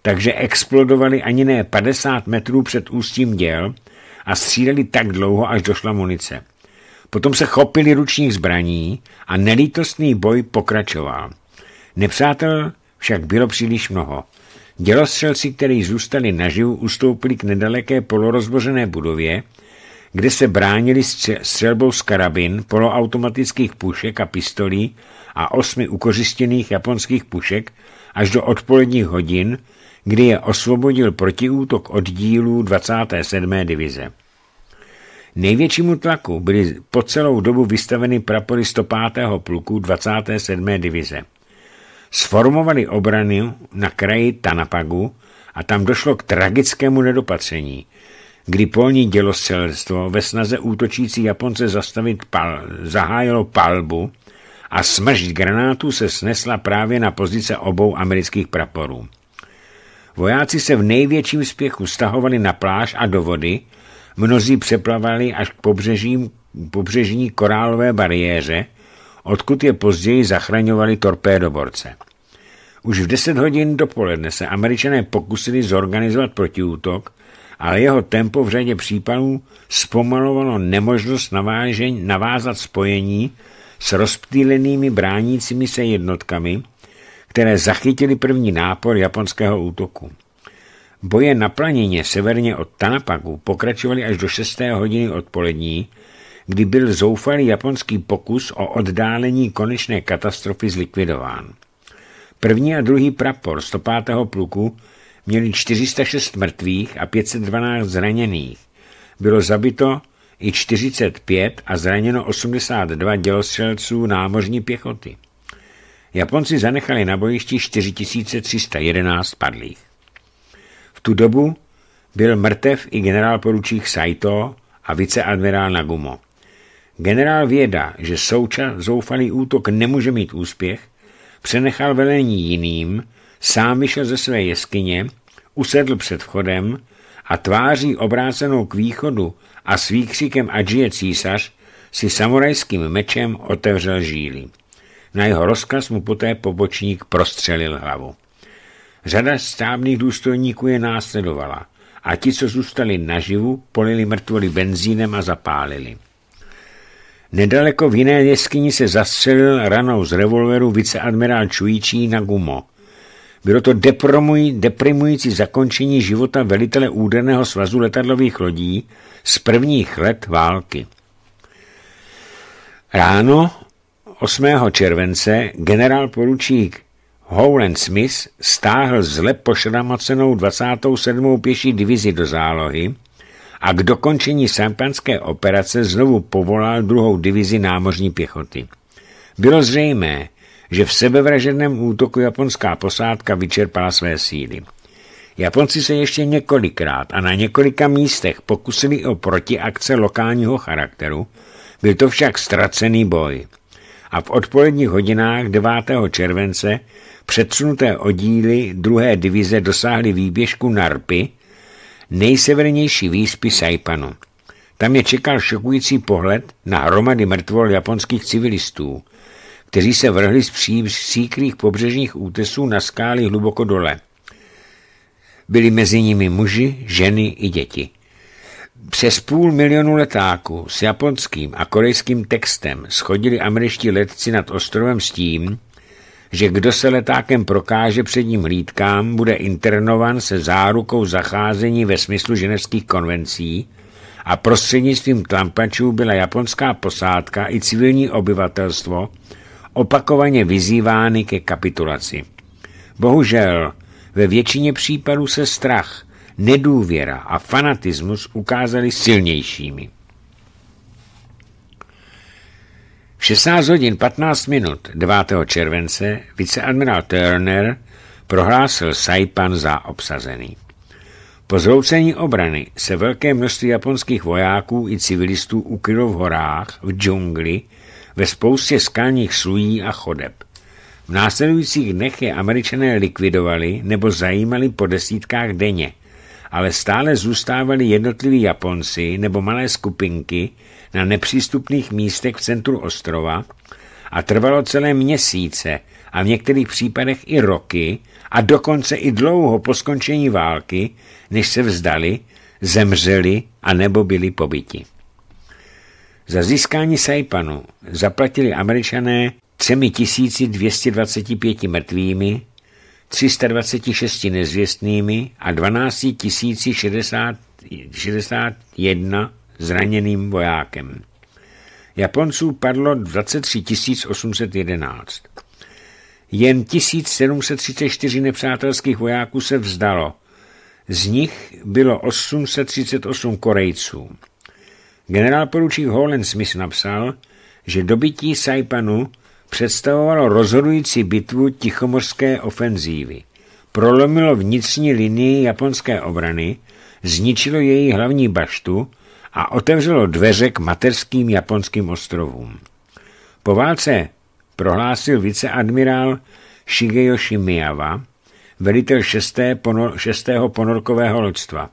takže explodovali ani ne 50 metrů před ústím děl a stříleli tak dlouho, až došla munice. Potom se chopili ručních zbraní a nelítostný boj pokračoval. Nepřátel však bylo příliš mnoho. Dělostřelci, kteří zůstali naživu, ustoupili k nedaleké polorozbořené budově, kde se bránili střelbou z karabin, poloautomatických pušek a pistolí a osmi ukořistěných japonských pušek až do odpoledních hodin, kdy je osvobodil protiútok oddílů 27. divize. Největšímu tlaku byly po celou dobu vystaveny prapory 105. pluku 27. divize. Sformovali obranu na kraji Tanapagu a tam došlo k tragickému nedopatření, kdy polní dělostřelstvo ve snaze útočící Japonce zastavit pal, zahájilo palbu a smršť granátů se snesla právě na pozice obou amerických praporů. Vojáci se v největším spěchu stahovali na pláž a do vody, mnozí přeplavali až k pobřežím, pobřežní korálové bariéře, odkud je později zachraňovali torpédoborce. Už v 10 hodin dopoledne se američané pokusili zorganizovat protiútok, ale jeho tempo v řadě případů zpomalovalo nemožnost navážen navázat spojení s rozptýlenými bránícími se jednotkami, které zachytily první nápor japonského útoku. Boje na planině severně od Tanapaku pokračovaly až do 6. hodiny odpolední, kdy byl zoufalý japonský pokus o oddálení konečné katastrofy zlikvidován. První a druhý prapor 105. pluku měli 406 mrtvých a 512 zraněných. Bylo zabito i 45 a zraněno 82 dělostřelců námořní pěchoty. Japonci zanechali na bojišti 4311 padlých. V tu dobu byl mrtev i generál poručík Saito a viceadmirál Nagumo. Generál věda, že souča zoufalý útok nemůže mít úspěch, přenechal velení jiným, sám vyšel ze své jeskyně, usedl před vchodem a tváří obrácenou k východu a s výkřikem Adžije císař si samurajským mečem otevřel žíly. Na jeho rozkaz mu poté pobočník prostřelil hlavu. Řada stávných důstojníků je následovala a ti, co zůstali naživu, polili mrtvoly benzínem a zapálili. Nedaleko v jiné jeskyni se zastřelil ranou z revolveru viceadmirál Čujíčí na gumo. Bylo to deprimující zakončení života velitele úderného svazu letadlových lodí z prvních let války. Ráno 8. července generál poručík Howland Smith stáhl zle pošramocenou 27. pěší divizi do zálohy a k dokončení sampanské operace znovu povolal druhou divizi námořní pěchoty. Bylo zřejmé, že v sebevražedném útoku japonská posádka vyčerpala své síly. Japonci se ještě několikrát a na několika místech pokusili o protiakce lokálního charakteru, byl to však ztracený boj a v odpoledních hodinách 9. července předsunuté oddíly druhé divize dosáhly výběžku Narpy, nejsevernější výspy Saipanu. Tam je čekal šokující pohled na hromady mrtvol japonských civilistů, kteří se vrhli z příkrých pobřežních útesů na skály hluboko dole. Byli mezi nimi muži, ženy i děti. Přes půl milionu letáků s japonským a korejským textem schodili američtí letci nad ostrovem s tím, že kdo se letákem prokáže před ním hlídkám, bude internovan se zárukou zacházení ve smyslu ženevských konvencí a prostřednictvím tlampačů byla japonská posádka i civilní obyvatelstvo opakovaně vyzývány ke kapitulaci. Bohužel, ve většině případů se strach – nedůvěra a fanatismus ukázali silnějšími. V 16 hodin 15 minut 9. července viceadmirál Turner prohlásil Saipan za obsazený. Po zroucení obrany se velké množství japonských vojáků i civilistů ukrylo v horách, v džungli, ve spoustě skalních slují a chodeb. V následujících dnech je američané likvidovali nebo zajímali po desítkách denně – ale stále zůstávali jednotliví Japonci nebo malé skupinky na nepřístupných místech v centru ostrova a trvalo celé měsíce a v některých případech i roky a dokonce i dlouho po skončení války, než se vzdali, zemřeli a nebo byli pobyti. Za získání Saipanu zaplatili američané 3225 mrtvými 326 nezvěstnými a 12 061 zraněným vojákem. Japonců padlo 23 811. Jen 1734 nepřátelských vojáků se vzdalo. Z nich bylo 838 Korejců. Generál poručík Holland Smith napsal, že dobytí Saipanu představovalo rozhodující bitvu tichomorské ofenzívy. Prolomilo vnitřní linii japonské obrany, zničilo její hlavní baštu a otevřelo dveře k mateřským japonským ostrovům. Po válce prohlásil viceadmirál Shigeyoshi Miyawa, velitel 6. Ponor, 6. ponorkového loďstva.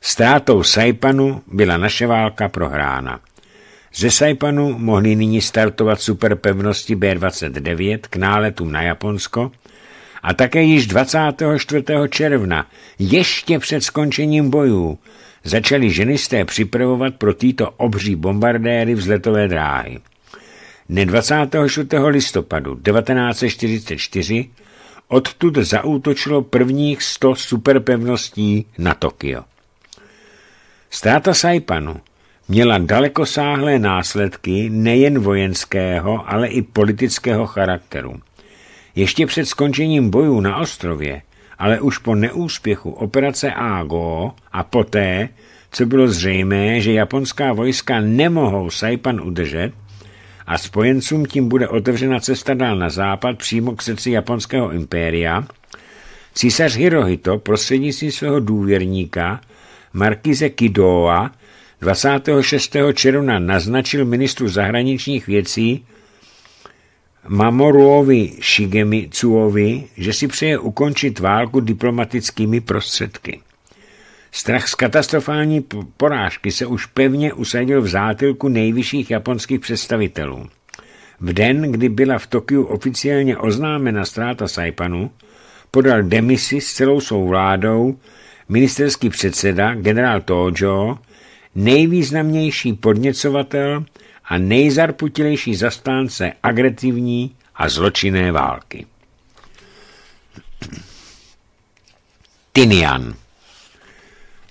Ztrátou Saipanu byla naše válka prohrána. Ze Saipanu mohly nyní startovat superpevnosti B-29 k náletům na Japonsko a také již 24. června, ještě před skončením bojů, začali ženisté připravovat pro tyto obří bombardéry vzletové dráhy. Dne 26. listopadu 1944 odtud zaútočilo prvních 100 superpevností na Tokio. Stráta Saipanu měla dalekosáhlé následky nejen vojenského, ale i politického charakteru. Ještě před skončením bojů na ostrově, ale už po neúspěchu operace AGO a poté, co bylo zřejmé, že japonská vojska nemohou Saipan udržet a spojencům tím bude otevřena cesta dál na západ přímo k srdci japonského impéria, císař Hirohito prostřednictvím svého důvěrníka, markize Kidoa, 26. června naznačil ministru zahraničních věcí Mamoruovi Shigemicuovi, že si přeje ukončit válku diplomatickými prostředky. Strach z katastrofální porážky se už pevně usadil v zátilku nejvyšších japonských představitelů. V den, kdy byla v Tokiu oficiálně oznámena ztráta Saipanu, podal demisi s celou svou vládou ministerský předseda generál Tojo, nejvýznamnější podněcovatel a nejzarputilejší zastánce agresivní a zločinné války. Tinian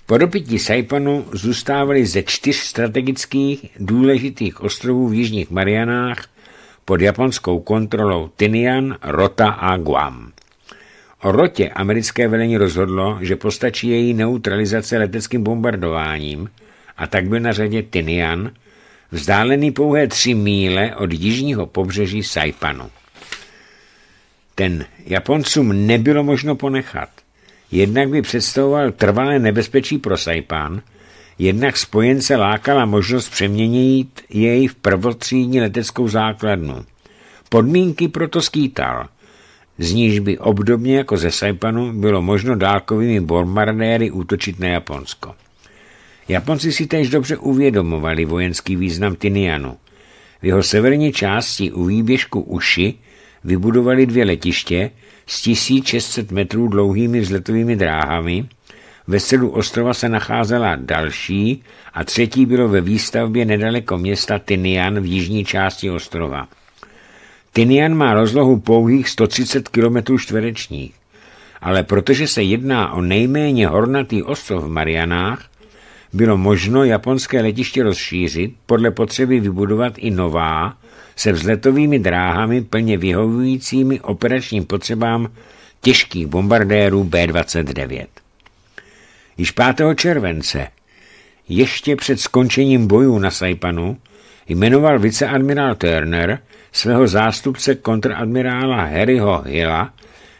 Po dopití Saipanu zůstávaly ze čtyř strategických důležitých ostrovů v Jižních Marianách pod japonskou kontrolou Tinian, Rota a Guam. O rotě americké velení rozhodlo, že postačí její neutralizace leteckým bombardováním, a tak byl na řadě Tinian, vzdálený pouhé tři míle od jižního pobřeží Saipanu. Ten Japoncům nebylo možno ponechat. Jednak by představoval trvalé nebezpečí pro Saipan, jednak spojence lákala možnost přeměnit jej v prvotřídní leteckou základnu. Podmínky proto skýtal, z níž by obdobně jako ze Saipanu bylo možno dálkovými bombardéry útočit na Japonsko. Japonci si též dobře uvědomovali vojenský význam Tinianu. V jeho severní části u výběžku Uši vybudovali dvě letiště s 1600 metrů dlouhými vzletovými dráhami, ve středu ostrova se nacházela další a třetí bylo ve výstavbě nedaleko města Tinian v jižní části ostrova. Tinian má rozlohu pouhých 130 km čtverečních, ale protože se jedná o nejméně hornatý ostrov v Marianách, bylo možno japonské letiště rozšířit, podle potřeby vybudovat i nová, se vzletovými dráhami plně vyhovujícími operačním potřebám těžkých bombardérů B-29. Již 5. července, ještě před skončením bojů na Saipanu, jmenoval viceadmirál Turner svého zástupce kontradmirála Harryho Hilla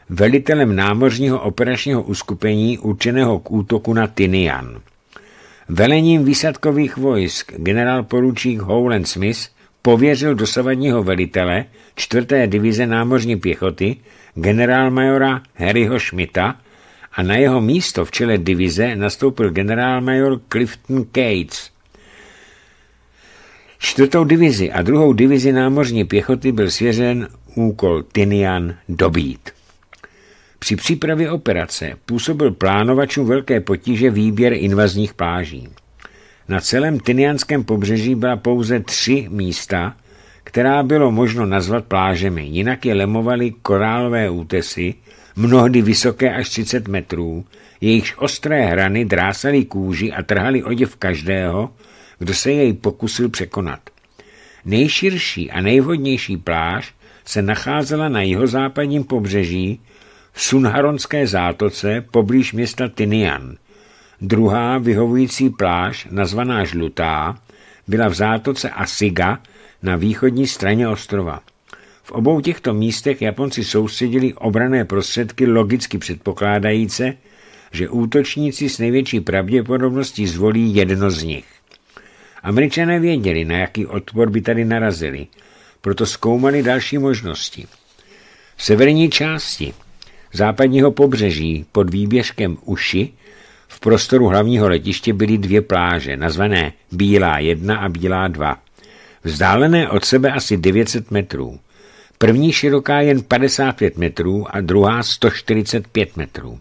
velitelem námořního operačního uskupení určeného k útoku na Tinian. Velením výsadkových vojsk generál poručík Howland Smith pověřil dosavadního velitele 4. divize námořní pěchoty generálmajora Harryho Schmidta a na jeho místo v čele divize nastoupil generálmajor Clifton Cates. Čtvrtou divizi a druhou divizi námořní pěchoty byl svěřen úkol Tinian dobít. Při přípravě operace působil plánovačům velké potíže výběr invazních pláží. Na celém Tynianském pobřeží byla pouze tři místa, která bylo možno nazvat plážemi, jinak je lemovaly korálové útesy, mnohdy vysoké až 30 metrů, jejichž ostré hrany drásaly kůži a trhaly oděv každého, kdo se jej pokusil překonat. Nejširší a nejvhodnější pláž se nacházela na jihozápadním pobřeží Sunharonské zátoce poblíž města Tinian. Druhá vyhovující pláž, nazvaná Žlutá, byla v zátoce Asiga na východní straně ostrova. V obou těchto místech Japonci soustředili obrané prostředky logicky předpokládajíce, že útočníci s největší pravděpodobností zvolí jedno z nich. Američané věděli, na jaký odpor by tady narazili, proto zkoumali další možnosti. V severní části západního pobřeží pod výběžkem Uši v prostoru hlavního letiště byly dvě pláže, nazvané Bílá 1 a Bílá 2, vzdálené od sebe asi 900 metrů. První široká jen 55 metrů a druhá 145 metrů.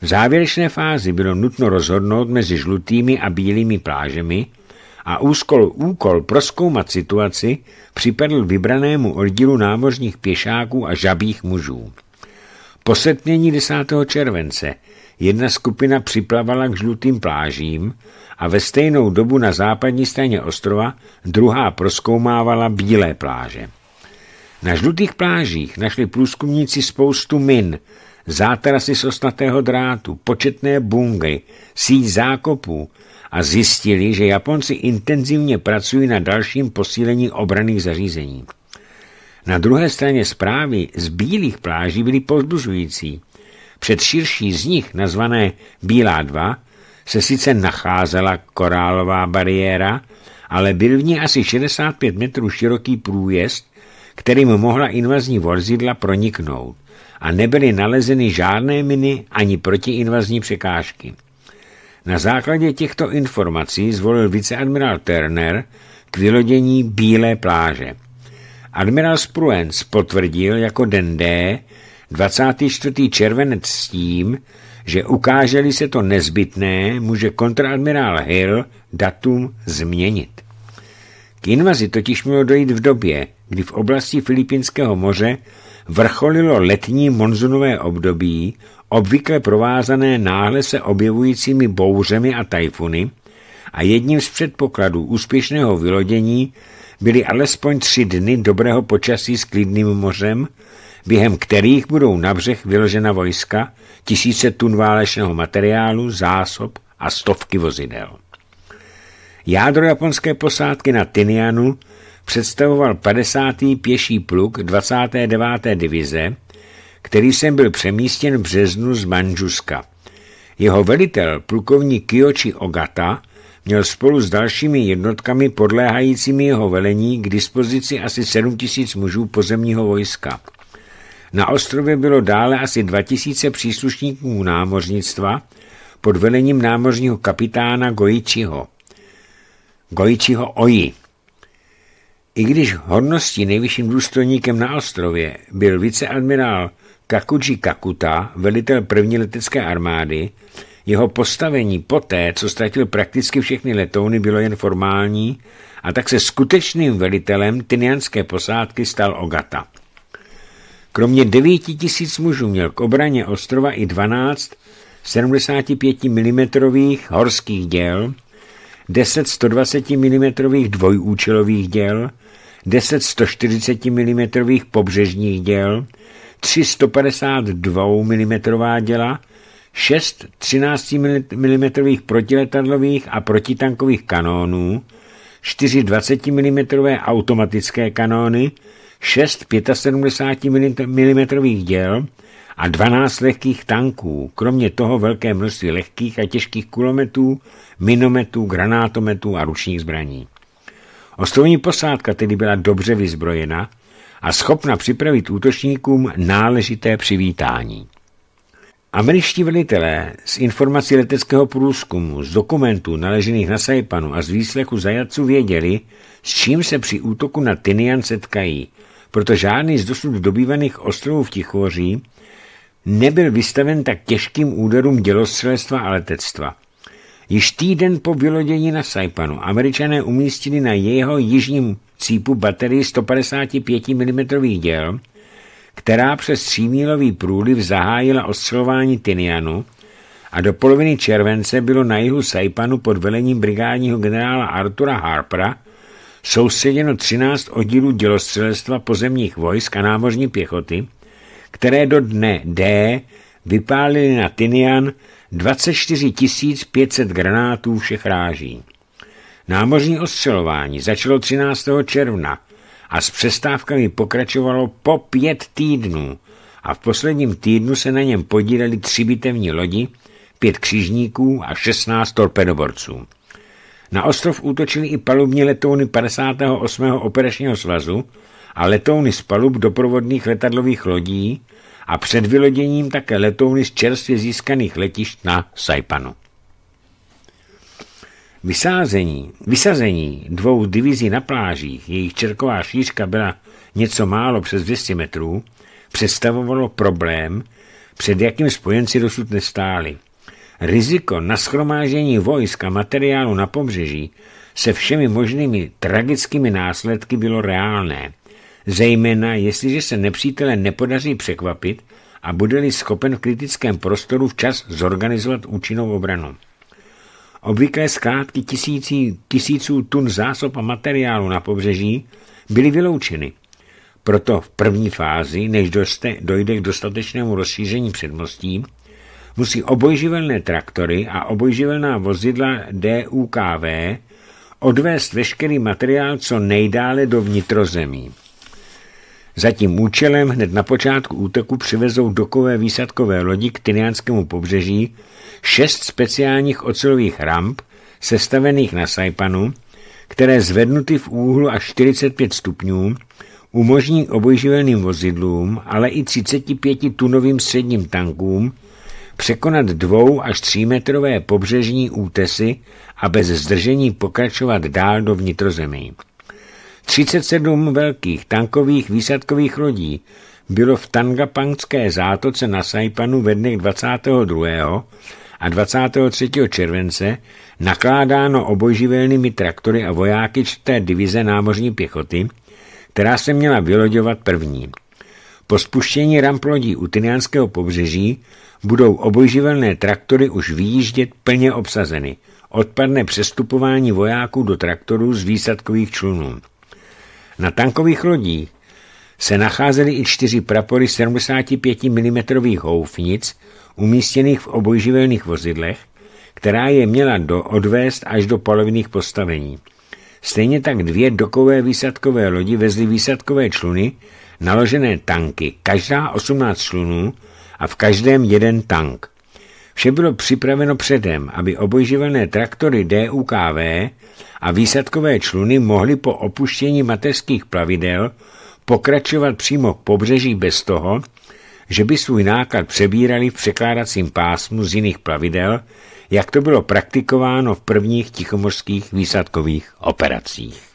V závěrečné fázi bylo nutno rozhodnout mezi žlutými a bílými plážemi a úskol, úkol proskoumat situaci připadl vybranému oddílu námořních pěšáků a žabých mužů. Po setmění 10. července jedna skupina připlavala k žlutým plážím a ve stejnou dobu na západní straně ostrova druhá proskoumávala bílé pláže. Na žlutých plážích našli průzkumníci spoustu min, zátrasy z osnatého drátu, početné bungy, síť zákopů a zjistili, že Japonci intenzivně pracují na dalším posílení obraných zařízení. Na druhé straně zprávy z bílých pláží byly pozbuzující. Před širší z nich, nazvané Bílá 2, se sice nacházela korálová bariéra, ale byl v ní asi 65 metrů široký průjezd, kterým mohla invazní vozidla proniknout a nebyly nalezeny žádné miny ani protiinvazní překážky. Na základě těchto informací zvolil viceadmirál Turner k vylodění Bílé pláže. Admirál Spruens potvrdil jako den D 24. červenec s tím, že ukáželi se to nezbytné, může kontraadmirál Hill datum změnit. K invazi totiž mělo dojít v době, kdy v oblasti Filipinského moře vrcholilo letní monzunové období, obvykle provázané náhle se objevujícími bouřemi a tajfuny, a jedním z předpokladů úspěšného vylodění byly alespoň tři dny dobrého počasí s klidným mořem, během kterých budou na břeh vyložena vojska, tisíce tun válečného materiálu, zásob a stovky vozidel. Jádro japonské posádky na Tinianu představoval 50. pěší pluk 29. divize, který jsem byl přemístěn v březnu z Manžuska. Jeho velitel, plukovník Kyochi Ogata, měl spolu s dalšími jednotkami podléhajícími jeho velení k dispozici asi 7 tisíc mužů pozemního vojska. Na ostrově bylo dále asi tisíce příslušníků námořnictva pod velením námořního kapitána Goičiho. Goičiho Oji. I když hodností nejvyšším důstojníkem na ostrově byl viceadmirál Kakuji Kakuta, velitel první letecké armády, jeho postavení poté, co ztratil prakticky všechny letouny, bylo jen formální a tak se skutečným velitelem tynianské posádky stal Ogata. Kromě 9 tisíc mužů měl k obraně ostrova i 12 75 mm horských děl, 10 120 mm dvojúčelových děl, 10 140 mm pobřežních děl, 3 152 mm děla, šest 13 mm protiletadlových a protitankových kanónů, čtyři 20 mm automatické kanóny, šest 75 mm děl a 12 lehkých tanků, kromě toho velké množství lehkých a těžkých kulometů, minometů, granátometů a ručních zbraní. Ostrovní posádka tedy byla dobře vyzbrojena a schopna připravit útočníkům náležité přivítání. Američtí velitelé z informací leteckého průzkumu, z dokumentů naležených na Saipanu a z výslechu zajatců věděli, s čím se při útoku na Tinian setkají, proto žádný z dosud dobývaných ostrovů v Tichoří nebyl vystaven tak těžkým úderům dělostřelstva a letectva. Již týden po vylodění na Saipanu američané umístili na jeho jižním cípu baterii 155 mm děl, která přes třímílový průliv zahájila ostřelování Tinianu a do poloviny července bylo na jihu Saipanu pod velením brigádního generála Artura Harpera soustředěno 13 oddílů dělostřelstva pozemních vojsk a námořní pěchoty, které do dne D vypálili na Tinian 24 500 granátů všech ráží. Námořní ostřelování začalo 13. června a s přestávkami pokračovalo po pět týdnů a v posledním týdnu se na něm podíleli tři bitevní lodi, pět křižníků a šestnáct torpedoborců. Na ostrov útočili i palubní letouny 58. operačního svazu a letouny z palub doprovodných letadlových lodí a před vyloděním také letouny z čerstvě získaných letišť na Saipanu. Vysázení, vysazení dvou divizí na plážích, jejich čerková šířka byla něco málo přes 200 metrů, představovalo problém, před jakým spojenci dosud nestáli. Riziko na schromážení vojsk a materiálu na pobřeží se všemi možnými tragickými následky bylo reálné, zejména jestliže se nepřítele nepodaří překvapit a bude-li schopen v kritickém prostoru včas zorganizovat účinnou obranu. Obvyklé skládky tisící, tisíců tun zásob a materiálu na pobřeží byly vyloučeny. Proto v první fázi, než doste, dojde k dostatečnému rozšíření předmostí, musí obojživelné traktory a obojživelná vozidla DUKV odvést veškerý materiál co nejdále do vnitrozemí. Za tím účelem hned na počátku útoku přivezou dokové výsadkové lodi k Tyriánskému pobřeží šest speciálních ocelových ramp, sestavených na Saipanu, které zvednuty v úhlu až 45 stupňů umožní obojživelným vozidlům, ale i 35-tunovým středním tankům překonat dvou až třímetrové pobřežní útesy a bez zdržení pokračovat dál do vnitrozemí. 37 velkých tankových výsadkových lodí bylo v Tangapangské zátoce na Saipanu ve dnech 22. a 23. července nakládáno obojživelnými traktory a vojáky čté divize námořní pěchoty, která se měla vyloďovat první. Po spuštění ramp lodí u Tynianského pobřeží budou obojživelné traktory už výjíždět plně obsazeny. Odpadne přestupování vojáků do traktorů z výsadkových člunů. Na tankových lodích se nacházely i čtyři prapory 75 mm houfnic, umístěných v obojživelných vozidlech, která je měla do, odvést až do polovinných postavení. Stejně tak dvě dokové výsadkové lodi vezly výsadkové čluny, naložené tanky, každá 18 člunů a v každém jeden tank. Vše bylo připraveno předem, aby obojživelné traktory DUKV a výsadkové čluny mohly po opuštění mateřských plavidel pokračovat přímo k pobřeží bez toho, že by svůj náklad přebírali v překládacím pásmu z jiných plavidel, jak to bylo praktikováno v prvních tichomořských výsadkových operacích.